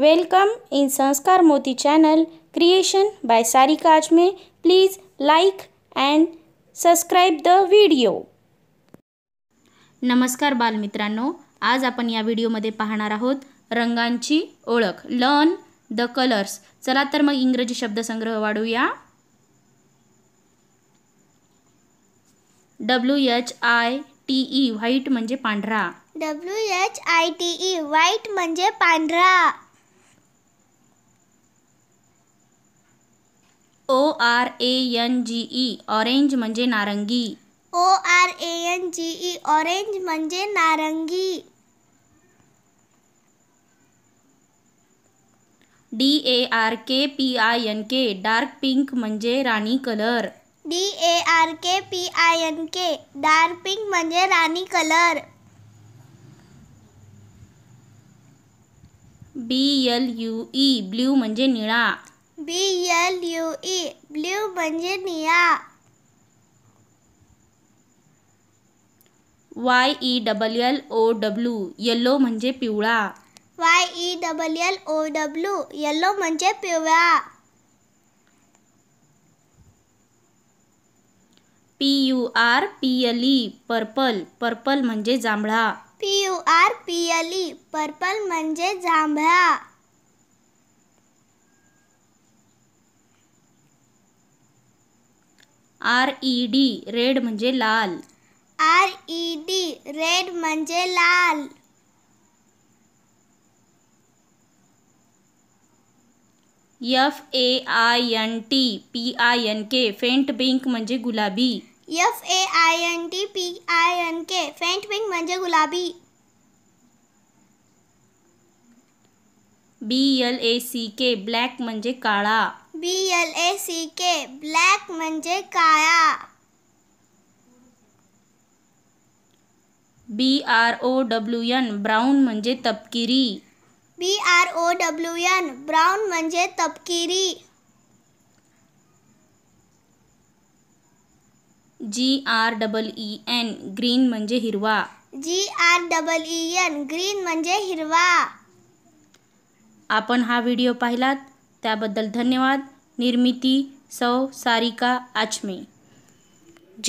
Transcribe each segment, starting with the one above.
welcome in Sanskar Moti channel creation by Sarika Aajme please like and subscribe the video नमस्कार बालमित्रांनो आज आपण या व्हिडिओमध्ये पाहणार आहोत रंगांची ओळख लर्न द कलर्स चला तर मग इंग्रजी शब्दसंग्रह वाढूया W H I T E white म्हणजे पांढरा W H I T E white म्हणजे पांढरा O R A N G E orange म्हणजे नारंगी O R A N G E orange म्हणजे नारंगी D A R K P I N K dark pink म्हणजे राणी colour D A R K P I N K dark pink म्हणजे राणी colour B L U E blue म्हणजे निळा B L U E blue म्हणजे निळा Y E double L O W yellow म्हणजे पिवळा Y E W L O W yellow म्हणजे पिवळा P U R P L E purple purple म्हणजे जांभळा P U R P L E purple म्हणजे जांभळा आर ई डी रेड म्हणजे लाल आर ई डी रेड म्हणजे लाल F A I N T P I N K faint pink म्हणजे गुलाबी F A I N T P I N K faint pink म्हणजे गुलाबी बी एल ए सी के black म्हणजे काला बी एल ए सी के ब्लैक म्हणजे काया B R O W N brown म्हणजे तपकिरी B R O W N brown म्हणजे तपकिरी G R double E N green म्हणजे हिरवा G R double E N green म्हणजे हिरवा आपण हा व्हिडिओ पाहिलात त्याबद्दल धन्यवाद निर्मिती सौ सारिका आचमे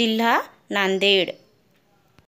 जिल्हा नांदेड